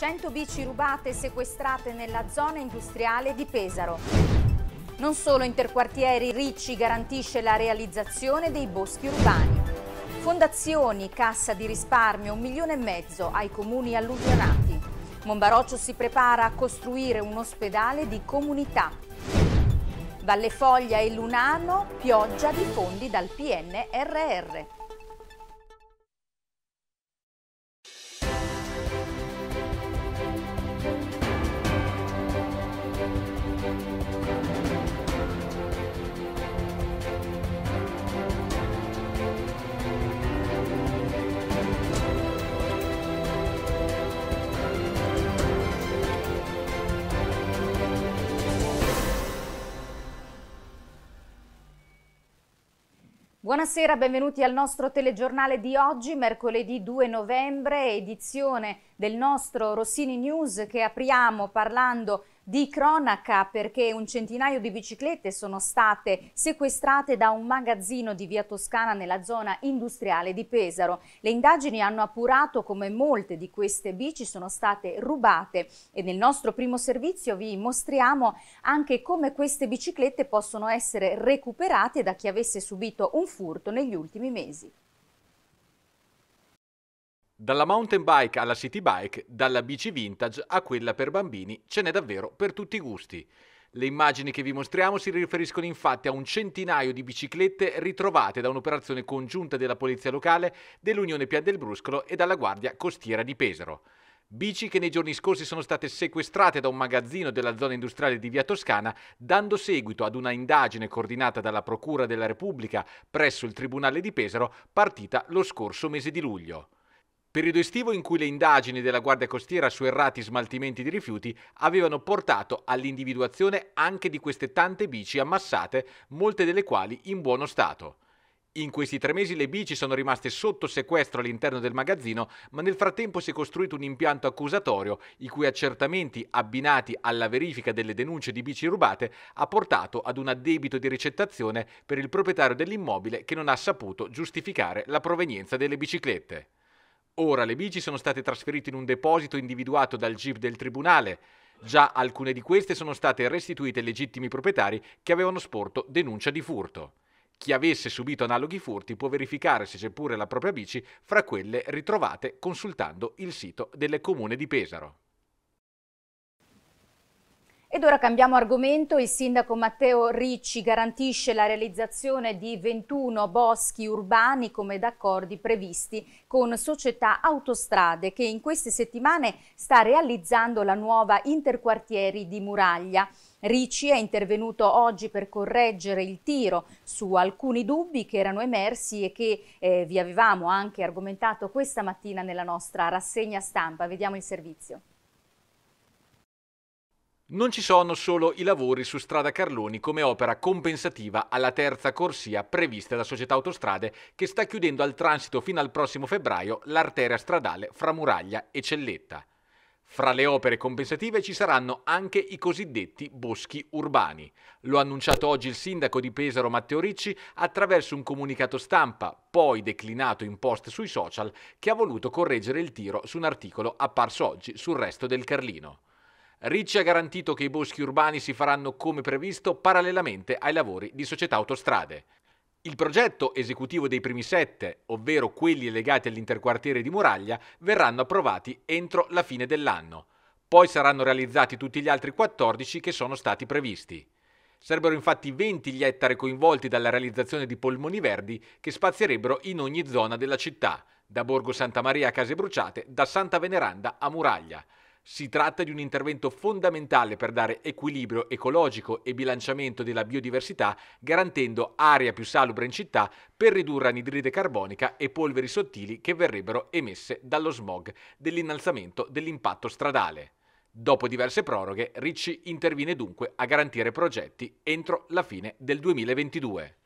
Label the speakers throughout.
Speaker 1: 100 bici rubate e sequestrate nella zona industriale di Pesaro. Non solo Interquartieri Ricci garantisce la realizzazione dei boschi urbani. Fondazioni, cassa di risparmio, un milione e mezzo ai comuni alluvionati. Monbaroccio si prepara a costruire un ospedale di comunità. Valle Foglia e Lunano, pioggia di fondi dal PNRR. Buonasera, benvenuti al nostro telegiornale di oggi, mercoledì 2 novembre, edizione del nostro Rossini News che apriamo parlando di cronaca perché un centinaio di biciclette sono state sequestrate da un magazzino di Via Toscana nella zona industriale di Pesaro. Le indagini hanno appurato come molte di queste bici sono state rubate e nel nostro primo servizio vi mostriamo anche come queste biciclette possono essere recuperate da chi avesse subito un furto negli ultimi mesi.
Speaker 2: Dalla mountain bike alla city bike, dalla bici vintage a quella per bambini, ce n'è davvero per tutti i gusti. Le immagini che vi mostriamo si riferiscono infatti a un centinaio di biciclette ritrovate da un'operazione congiunta della Polizia Locale, dell'Unione Pia del Bruscolo e dalla Guardia Costiera di Pesaro. Bici che nei giorni scorsi sono state sequestrate da un magazzino della zona industriale di Via Toscana, dando seguito ad una indagine coordinata dalla Procura della Repubblica presso il Tribunale di Pesaro, partita lo scorso mese di luglio. Periodo estivo in cui le indagini della Guardia Costiera su errati smaltimenti di rifiuti avevano portato all'individuazione anche di queste tante bici ammassate, molte delle quali in buono stato. In questi tre mesi le bici sono rimaste sotto sequestro all'interno del magazzino, ma nel frattempo si è costruito un impianto accusatorio, i cui accertamenti abbinati alla verifica delle denunce di bici rubate ha portato ad un addebito di ricettazione per il proprietario dell'immobile che non ha saputo giustificare la provenienza delle biciclette. Ora le bici sono state trasferite in un deposito individuato dal GIP del Tribunale. Già alcune di queste sono state restituite ai legittimi proprietari che avevano sporto denuncia di furto. Chi avesse subito analoghi furti può verificare se c'è pure la propria bici fra quelle ritrovate consultando il sito del Comune di Pesaro.
Speaker 1: Ed ora cambiamo argomento, il sindaco Matteo Ricci garantisce la realizzazione di 21 boschi urbani come d'accordi previsti con società autostrade che in queste settimane sta realizzando la nuova interquartieri di Muraglia. Ricci è intervenuto oggi per correggere il tiro su alcuni dubbi che erano emersi e che eh, vi avevamo anche argomentato questa mattina nella nostra rassegna stampa. Vediamo il servizio.
Speaker 2: Non ci sono solo i lavori su strada Carloni come opera compensativa alla terza corsia prevista da Società Autostrade che sta chiudendo al transito fino al prossimo febbraio l'arteria stradale fra Muraglia e Celletta. Fra le opere compensative ci saranno anche i cosiddetti boschi urbani. Lo ha annunciato oggi il sindaco di Pesaro Matteo Ricci attraverso un comunicato stampa, poi declinato in post sui social, che ha voluto correggere il tiro su un articolo apparso oggi sul resto del Carlino. Ricci ha garantito che i boschi urbani si faranno come previsto parallelamente ai lavori di società autostrade. Il progetto esecutivo dei primi sette, ovvero quelli legati all'interquartiere di Muraglia, verranno approvati entro la fine dell'anno. Poi saranno realizzati tutti gli altri 14 che sono stati previsti. Sarebbero infatti 20 gli ettari coinvolti dalla realizzazione di polmoni verdi che spazierebbero in ogni zona della città, da Borgo Santa Maria a Case Bruciate, da Santa Veneranda a Muraglia. Si tratta di un intervento fondamentale per dare equilibrio ecologico e bilanciamento della biodiversità, garantendo aria più salubre in città per ridurre anidride carbonica e polveri sottili che verrebbero emesse dallo smog dell'innalzamento dell'impatto stradale. Dopo diverse proroghe, Ricci interviene dunque a garantire progetti entro la fine del 2022.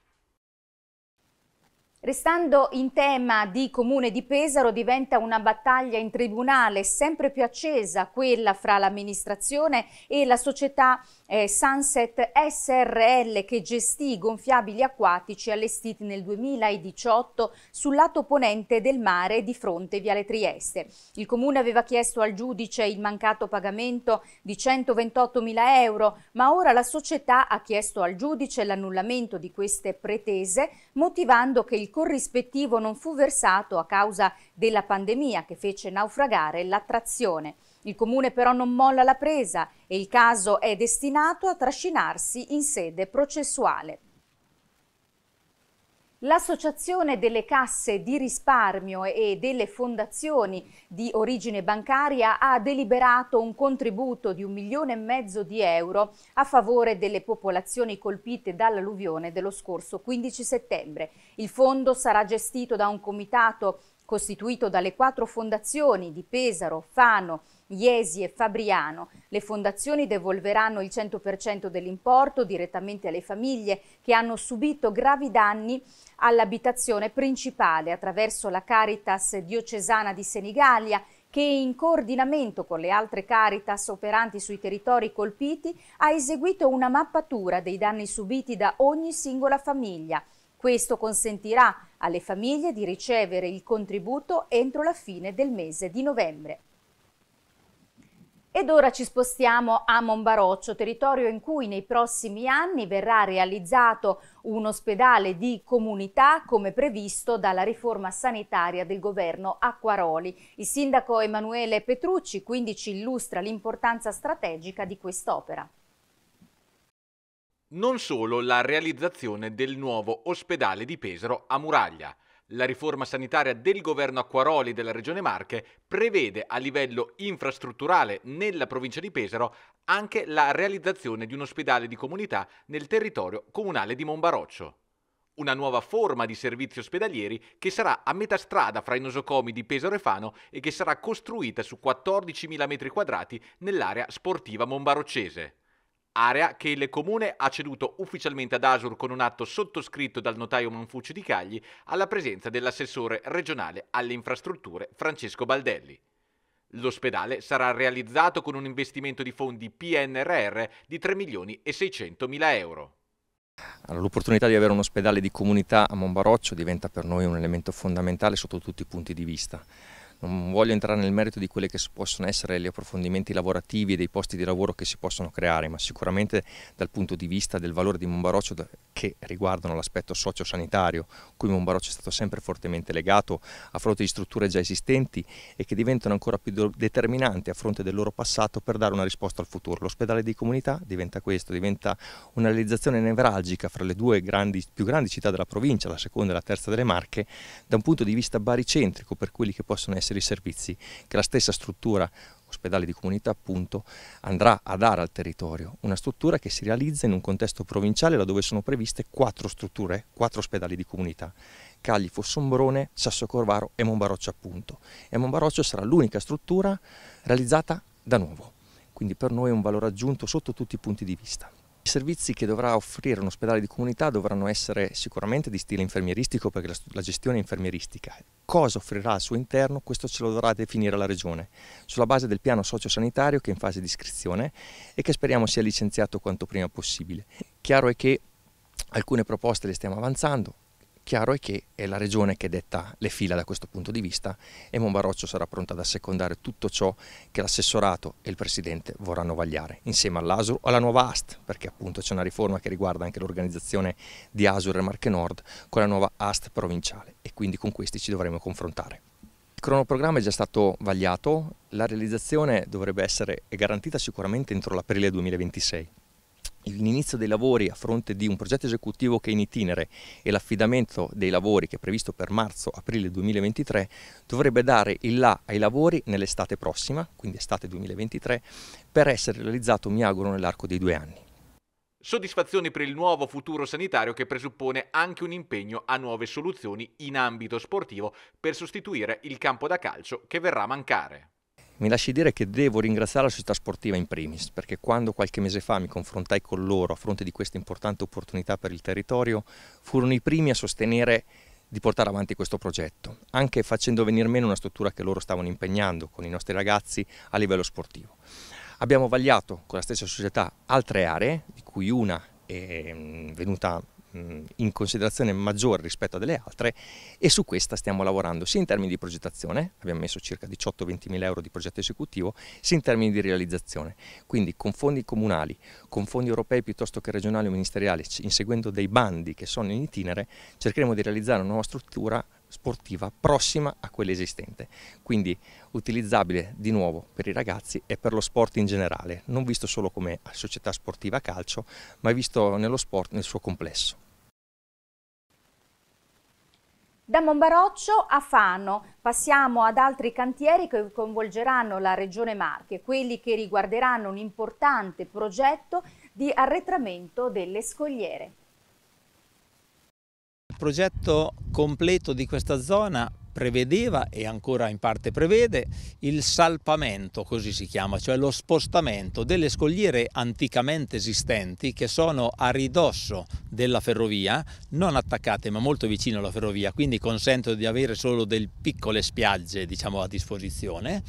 Speaker 1: Restando in tema di Comune di Pesaro, diventa una battaglia in tribunale sempre più accesa quella fra l'amministrazione e la società eh, Sunset SRL che gestì i gonfiabili acquatici allestiti nel 2018 sul lato ponente del mare di fronte Viale Trieste. Il Comune aveva chiesto al giudice il mancato pagamento di 128 mila euro, ma ora la società ha chiesto al giudice l'annullamento di queste pretese motivando che il corrispettivo non fu versato a causa della pandemia che fece naufragare l'attrazione. Il comune però non molla la presa e il caso è destinato a trascinarsi in sede processuale. L'Associazione delle Casse di Risparmio e delle Fondazioni di origine bancaria ha deliberato un contributo di un milione e mezzo di euro a favore delle popolazioni colpite dall'alluvione dello scorso 15 settembre. Il fondo sarà gestito da un comitato costituito dalle quattro fondazioni di Pesaro, Fano, Iesi e Fabriano. Le fondazioni devolveranno il 100% dell'importo direttamente alle famiglie che hanno subito gravi danni all'abitazione principale attraverso la Caritas diocesana di Senigallia che in coordinamento con le altre Caritas operanti sui territori colpiti ha eseguito una mappatura dei danni subiti da ogni singola famiglia questo consentirà alle famiglie di ricevere il contributo entro la fine del mese di novembre. Ed ora ci spostiamo a Monbaroccio, territorio in cui nei prossimi anni verrà realizzato un ospedale di comunità come previsto dalla riforma sanitaria del governo Acquaroli. Il sindaco Emanuele Petrucci quindi ci illustra l'importanza strategica di quest'opera.
Speaker 2: Non solo la realizzazione del nuovo ospedale di Pesaro a Muraglia. La riforma sanitaria del governo Acquaroli della Regione Marche prevede a livello infrastrutturale nella provincia di Pesaro anche la realizzazione di un ospedale di comunità nel territorio comunale di Monbaroccio. Una nuova forma di servizi ospedalieri che sarà a metà strada fra i nosocomi di Pesaro e Fano e che sarà costruita su 14.000 m2 nell'area sportiva monbaroccese area che il comune ha ceduto ufficialmente ad Asur con un atto sottoscritto dal notaio Manfucci di Cagli alla presenza dell'assessore regionale alle infrastrutture Francesco Baldelli. L'ospedale sarà realizzato con un investimento di fondi PNRR di 3 milioni e 600 mila euro.
Speaker 3: L'opportunità di avere un ospedale di comunità a Monbaroccio diventa per noi un elemento fondamentale sotto tutti i punti di vista. Non voglio entrare nel merito di quelli che possono essere gli approfondimenti lavorativi e dei posti di lavoro che si possono creare, ma sicuramente dal punto di vista del valore di Mombaroccio che riguardano l'aspetto socio-sanitario, cui Mombaroccio è stato sempre fortemente legato a fronte di strutture già esistenti e che diventano ancora più determinanti a fronte del loro passato per dare una risposta al futuro. L'ospedale di comunità diventa questo, diventa una realizzazione nevralgica fra le due grandi, più grandi città della provincia, la seconda e la terza delle Marche, da un punto di vista baricentrico per quelli che possono essere essere i servizi che la stessa struttura ospedale di comunità appunto andrà a dare al territorio una struttura che si realizza in un contesto provinciale laddove sono previste quattro strutture, quattro ospedali di comunità Cagli, Fossombrone, Corvaro e Monbaroccio appunto e Monbaroccio sarà l'unica struttura realizzata da nuovo quindi per noi è un valore aggiunto sotto tutti i punti di vista. I servizi che dovrà offrire un ospedale di comunità dovranno essere sicuramente di stile infermieristico perché la, la, gestione è infermieristica. Cosa offrirà al suo interno? Questo ce lo dovrà definire la Regione, sulla base del piano sociosanitario che è in fase di iscrizione e che speriamo sia licenziato quanto prima possibile. Chiaro è che alcune proposte le stiamo avanzando, Chiaro è che è la regione che detta le fila da questo punto di vista e Monbaroccio sarà pronta ad assecondare tutto ciò che l'assessorato e il presidente vorranno vagliare, insieme all'ASUR o alla nuova AST, perché appunto c'è una riforma che riguarda anche l'organizzazione di ASUR e Marche Nord con la nuova AST provinciale e quindi con questi ci dovremo confrontare. Il cronoprogramma è già stato vagliato, la realizzazione dovrebbe essere garantita sicuramente entro l'aprile 2026 l'inizio dei lavori a fronte di un progetto esecutivo che è in itinere e l'affidamento dei lavori che è previsto per marzo-aprile 2023 dovrebbe dare il là ai lavori nell'estate prossima, quindi estate 2023, per essere realizzato, mi auguro, nell'arco dei due anni.
Speaker 2: Soddisfazione per il nuovo futuro sanitario che presuppone anche un impegno a nuove soluzioni in ambito sportivo per sostituire il campo da calcio che verrà a mancare.
Speaker 3: Mi lasci dire che devo ringraziare la società sportiva in primis, perché quando qualche mese fa mi confrontai con loro a fronte di questa importante opportunità per il territorio, furono i primi a sostenere di portare avanti questo progetto, anche facendo venire meno una struttura che loro stavano impegnando con i nostri ragazzi a livello sportivo. Abbiamo vagliato con la stessa società altre aree, di cui una è mm, venuta in considerazione maggiore rispetto a delle altre e su questa stiamo lavorando sia in termini di progettazione, abbiamo messo circa 18-20 mila euro di progetto esecutivo, sia in termini di realizzazione. Quindi con fondi comunali, con fondi europei piuttosto che regionali o ministeriali, inseguendo dei bandi che sono in itinere, cercheremo di realizzare una nuova struttura sportiva prossima a quella esistente, quindi utilizzabile di nuovo per i ragazzi e per lo sport in generale, non visto solo come società sportiva calcio, ma visto nello sport nel suo complesso.
Speaker 1: Da Monbaroccio a Fano passiamo ad altri cantieri che coinvolgeranno la Regione Marche, quelli che riguarderanno un importante progetto di arretramento delle scogliere.
Speaker 4: Il progetto completo di questa zona prevedeva e ancora in parte prevede il salpamento, così si chiama, cioè lo spostamento delle scogliere anticamente esistenti che sono a ridosso della ferrovia, non attaccate ma molto vicino alla ferrovia, quindi consentono di avere solo delle piccole spiagge diciamo, a disposizione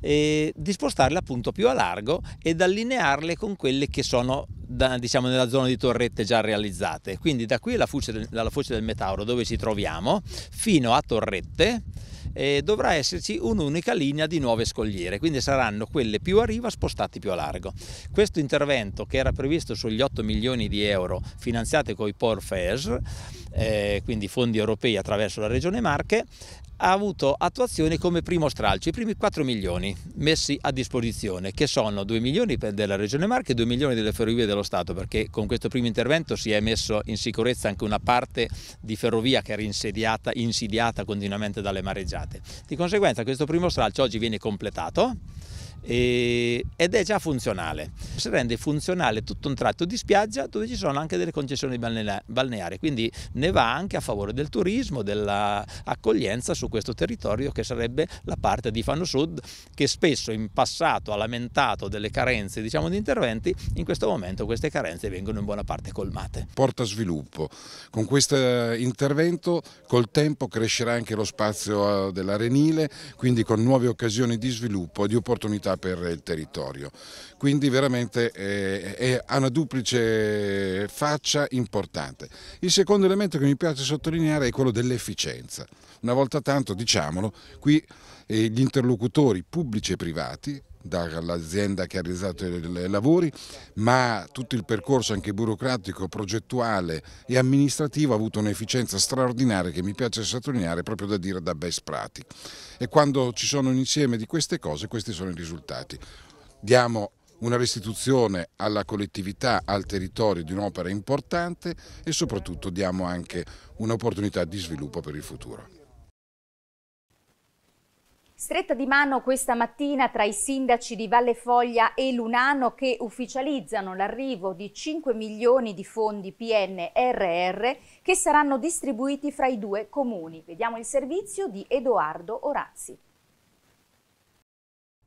Speaker 4: eh, di spostarle appunto più a largo ed allinearle con quelle che sono da, diciamo nella zona di torrette già realizzate. Quindi da qui alla foce del, alla foce del Metauro dove ci troviamo fino a torrette eh, dovrà esserci un'unica linea di nuove scogliere, quindi saranno quelle più a riva spostate più a largo. Questo intervento che era previsto sugli 8 milioni di euro finanziati con i POR FES, eh, quindi fondi europei attraverso la Regione Marche, ha avuto attuazione come primo stralcio, i primi 4 milioni messi a disposizione, che sono 2 milioni della Regione Marche e 2 milioni delle ferrovie dello Stato, perché con questo primo intervento si è messo in sicurezza anche una parte di ferrovia che era insediata, insidiata continuamente dalle mareggiate. Di conseguenza questo primo stralcio oggi viene completato ed è già funzionale. Si rende funzionale tutto un tratto di spiaggia dove ci sono anche delle concessioni balneari, quindi ne va anche a favore del turismo, dell'accoglienza su questo territorio che sarebbe la parte di Fano Sud che spesso in passato ha lamentato delle carenze diciamo, di interventi, in questo momento queste carenze vengono in buona parte colmate.
Speaker 2: Porta sviluppo, con questo intervento col tempo crescerà anche lo spazio eh, dell'arenile, quindi con nuove occasioni di sviluppo e di opportunità per il territorio. Quindi veramente eh, ha una duplice faccia importante. Il secondo elemento che mi piace sottolineare è quello dell'efficienza. Una volta tanto, diciamolo, qui eh, gli interlocutori pubblici e privati dall'azienda che ha realizzato i lavori, ma tutto il percorso anche burocratico, progettuale e amministrativo ha avuto un'efficienza straordinaria che mi piace sottolineare proprio da dire da best practice. E quando ci sono un insieme di queste cose, questi sono i risultati. Diamo una restituzione alla collettività, al territorio di un'opera importante e soprattutto diamo anche un'opportunità di sviluppo per il futuro.
Speaker 1: Stretta di mano questa mattina tra i sindaci di Valle Foglia e Lunano che ufficializzano l'arrivo di 5 milioni di fondi PNRR che saranno distribuiti fra i due comuni. Vediamo il servizio di Edoardo Orazzi.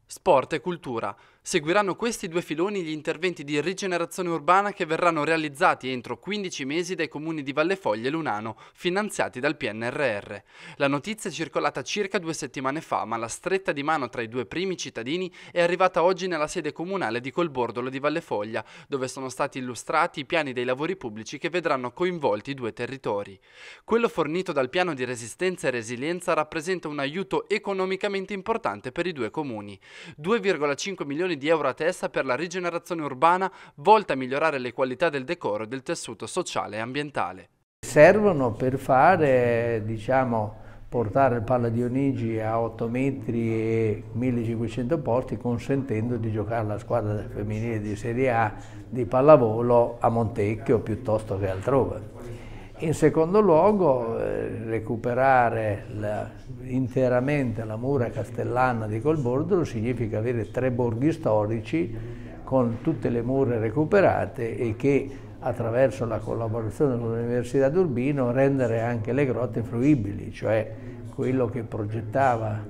Speaker 3: Sport e cultura. Seguiranno questi due filoni gli interventi di rigenerazione urbana che verranno realizzati entro 15 mesi dai comuni di Vallefoglia e Lunano, finanziati dal PNRR. La notizia è circolata circa due settimane fa, ma la stretta di mano tra i due primi cittadini è arrivata oggi nella sede comunale di Colbordolo di Vallefoglia, dove sono stati illustrati i piani dei lavori pubblici che vedranno coinvolti i due territori. Quello fornito dal piano di resistenza e resilienza rappresenta un aiuto economicamente importante per i due comuni. 2,5 milioni di di euro a testa per la rigenerazione urbana volta a migliorare le qualità del decoro e del tessuto sociale e ambientale.
Speaker 5: Servono per fare, diciamo, portare il Palla Dionigi a 8 metri e 1500 posti consentendo di giocare la squadra femminile di Serie A di pallavolo a Montecchio piuttosto che altrove. In secondo luogo eh, recuperare la, interamente la mura castellana di Colbordolo significa avere tre borghi storici con tutte le mura recuperate e che attraverso la collaborazione con l'Università d'Urbino rendere anche le grotte fruibili, cioè quello che progettava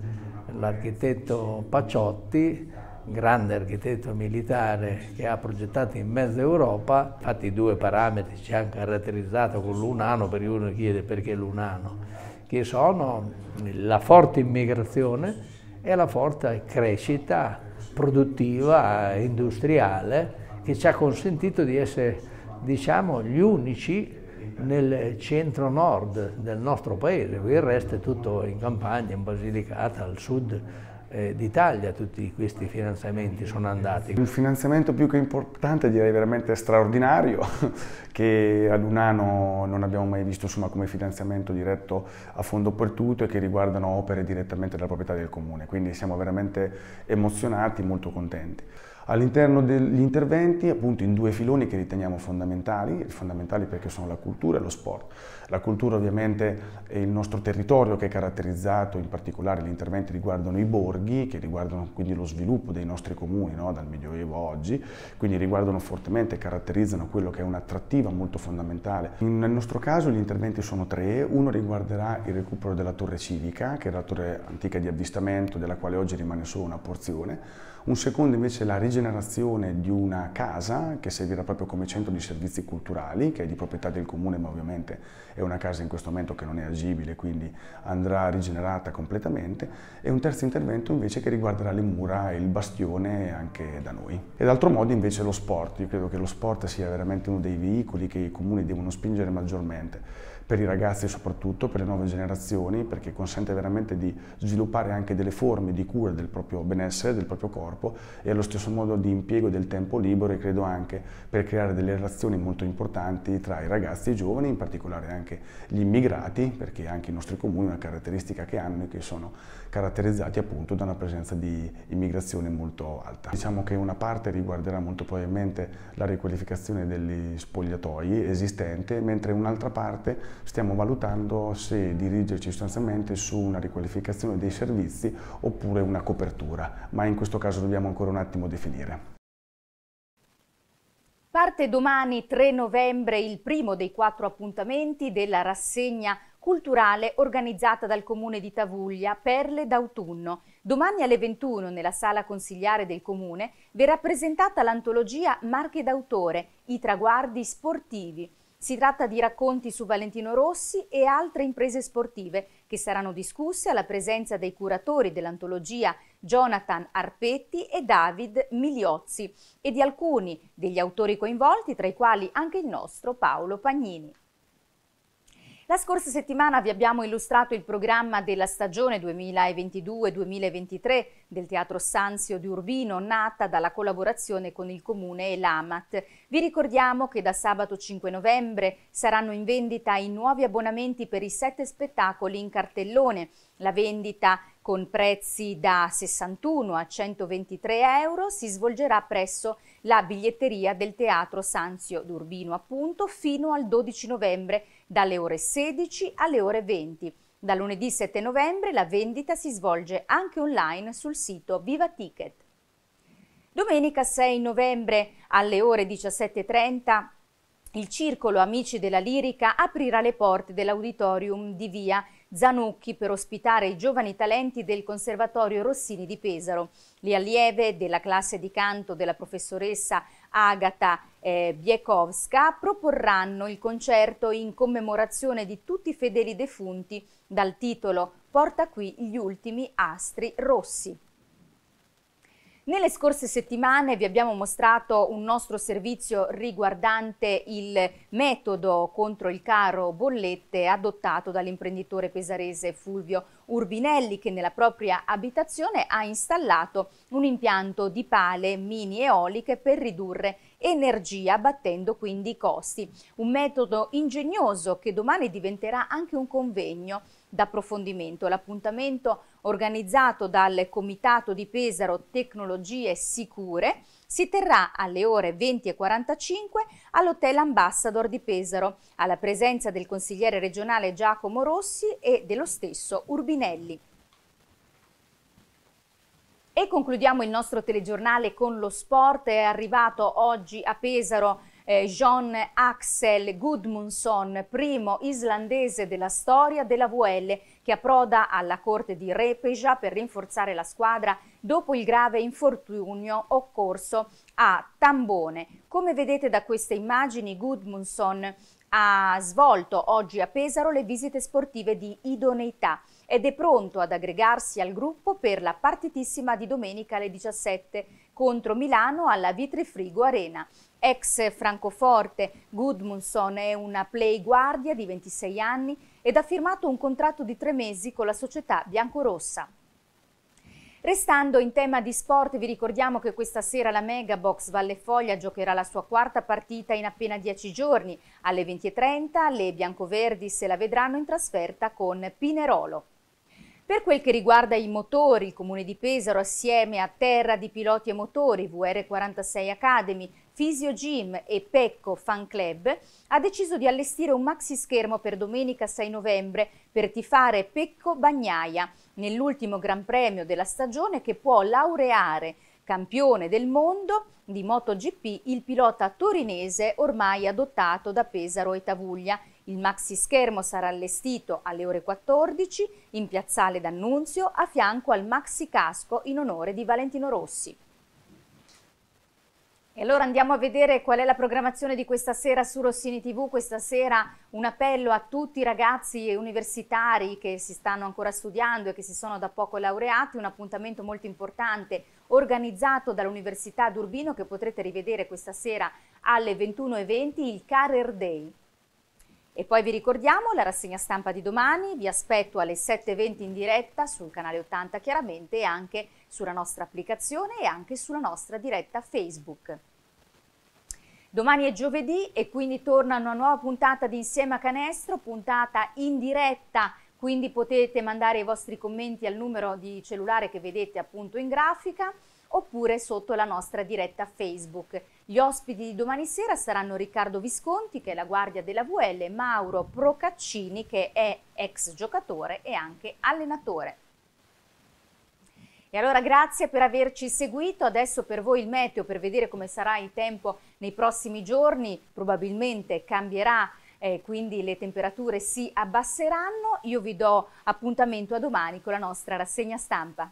Speaker 5: l'architetto Paciotti grande architetto militare che ha progettato in mezzo Europa, infatti i due parametri ci hanno caratterizzato con l'unano, perché uno chiede perché l'unano, che sono la forte immigrazione e la forte crescita produttiva, industriale, che ci ha consentito di essere diciamo, gli unici nel centro-nord del nostro paese, il resto è tutto in campagna, in Basilicata, al sud eh, d'Italia tutti questi finanziamenti sono andati. Un
Speaker 6: finanziamento più che importante, direi veramente straordinario, che ad Unano non abbiamo mai visto insomma, come finanziamento diretto a fondo per tutto e che riguardano opere direttamente della proprietà del comune, quindi siamo veramente emozionati, molto contenti. All'interno degli interventi, appunto, in due filoni che riteniamo fondamentali, fondamentali perché sono la cultura e lo sport. La cultura ovviamente è il nostro territorio che è caratterizzato, in particolare gli interventi riguardano i borghi, che riguardano quindi lo sviluppo dei nostri comuni no? dal Medioevo a oggi, quindi riguardano fortemente e caratterizzano quello che è un'attrattiva molto fondamentale. Nel nostro caso gli interventi sono tre, uno riguarderà il recupero della torre civica, che è la torre antica di avvistamento, della quale oggi rimane solo una porzione, un secondo invece è la rigenerazione di una casa che servirà proprio come centro di servizi culturali, che è di proprietà del comune, ma ovviamente è una casa in questo momento che non è agibile, quindi andrà rigenerata completamente, e un terzo intervento invece che riguarderà le mura e il bastione anche da noi. E d'altro modo invece lo sport, io credo che lo sport sia veramente uno dei veicoli che i comuni devono spingere maggiormente per i ragazzi soprattutto, per le nuove generazioni, perché consente veramente di sviluppare anche delle forme di cura del proprio benessere, del proprio corpo e allo stesso modo di impiego del tempo libero e credo anche per creare delle relazioni molto importanti tra i ragazzi e i giovani, in particolare anche gli immigrati, perché anche i nostri comuni una caratteristica che hanno e che sono caratterizzati appunto da una presenza di immigrazione molto alta. Diciamo che una parte riguarderà molto probabilmente la riqualificazione degli spogliatoi esistente, mentre un'altra parte stiamo valutando se dirigerci sostanzialmente su una riqualificazione dei servizi oppure una copertura, ma in questo caso dobbiamo ancora un attimo definire.
Speaker 1: Parte domani 3 novembre il primo dei quattro appuntamenti della rassegna culturale organizzata dal comune di Tavuglia, Perle d'autunno. Domani alle 21 nella sala consigliare del comune verrà presentata l'antologia Marche d'autore, i traguardi sportivi. Si tratta di racconti su Valentino Rossi e altre imprese sportive che saranno discusse alla presenza dei curatori dell'antologia Jonathan Arpetti e David Miliozzi e di alcuni degli autori coinvolti, tra i quali anche il nostro Paolo Pagnini. La scorsa settimana vi abbiamo illustrato il programma della stagione 2022-2023 del Teatro Sanzio di Urbino, nata dalla collaborazione con il Comune e l'AMAT. Vi ricordiamo che da sabato 5 novembre saranno in vendita i nuovi abbonamenti per i sette spettacoli in cartellone la vendita con prezzi da 61 a 123 euro si svolgerà presso la biglietteria del Teatro Sanzio d'Urbino appunto fino al 12 novembre dalle ore 16 alle ore 20. Da lunedì 7 novembre la vendita si svolge anche online sul sito Viva Ticket. Domenica 6 novembre alle ore 17.30 il circolo Amici della Lirica aprirà le porte dell'auditorium di Via Zanucchi per ospitare i giovani talenti del Conservatorio Rossini di Pesaro, le allieve della classe di canto della professoressa Agata eh, Biekowska proporranno il concerto in commemorazione di tutti i fedeli defunti dal titolo Porta qui gli ultimi astri rossi. Nelle scorse settimane vi abbiamo mostrato un nostro servizio riguardante il metodo contro il caro bollette adottato dall'imprenditore pesarese Fulvio Urbinelli che nella propria abitazione ha installato un impianto di pale mini eoliche per ridurre energia battendo quindi i costi. Un metodo ingegnoso che domani diventerà anche un convegno d'approfondimento. L'appuntamento organizzato dal Comitato di Pesaro Tecnologie Sicure si terrà alle ore 20.45 all'Hotel Ambassador di Pesaro, alla presenza del consigliere regionale Giacomo Rossi e dello stesso Urbinelli. E concludiamo il nostro telegiornale con lo sport. È arrivato oggi a Pesaro eh, John Axel Gudmundsson, primo islandese della storia della VL che approda alla corte di Repeja per rinforzare la squadra dopo il grave infortunio occorso a Tambone. Come vedete da queste immagini, Gudmundsson ha svolto oggi a Pesaro le visite sportive di idoneità ed è pronto ad aggregarsi al gruppo per la partitissima di domenica alle 17 contro Milano alla Vitrifrigo Arena. Ex Francoforte, Gudmundsson è una play guardia di 26 anni ed ha firmato un contratto di tre mesi con la società biancorossa. Restando in tema di sport, vi ricordiamo che questa sera la Megabox Valle Foglia giocherà la sua quarta partita in appena 10 giorni. Alle 20.30 le biancoverdi se la vedranno in trasferta con Pinerolo. Per quel che riguarda i motori, il Comune di Pesaro assieme a Terra di Piloti e Motori, VR46 Academy, Fisio Gym e Pecco Fan Club ha deciso di allestire un maxi schermo per domenica 6 novembre per tifare Pecco Bagnaia nell'ultimo Gran Premio della stagione che può laureare campione del mondo di MotoGP il pilota torinese ormai adottato da Pesaro e Tavuglia il maxi schermo sarà allestito alle ore 14 in piazzale D'Annunzio a fianco al maxi casco in onore di Valentino Rossi. E allora andiamo a vedere qual è la programmazione di questa sera su Rossini TV. Questa sera un appello a tutti i ragazzi universitari che si stanno ancora studiando e che si sono da poco laureati, un appuntamento molto importante organizzato dall'Università d'Urbino che potrete rivedere questa sera alle 21.20, il Carer Day. E poi vi ricordiamo la rassegna stampa di domani, vi aspetto alle 7.20 in diretta sul canale 80 chiaramente e anche sulla nostra applicazione e anche sulla nostra diretta Facebook. Domani è giovedì e quindi torna una nuova puntata di Insieme a Canestro, puntata in diretta, quindi potete mandare i vostri commenti al numero di cellulare che vedete appunto in grafica oppure sotto la nostra diretta Facebook. Gli ospiti di domani sera saranno Riccardo Visconti, che è la guardia della VL, e Mauro Procaccini, che è ex giocatore e anche allenatore. E allora grazie per averci seguito, adesso per voi il meteo, per vedere come sarà il tempo nei prossimi giorni, probabilmente cambierà eh, quindi le temperature si abbasseranno. Io vi do appuntamento a domani con la nostra rassegna stampa.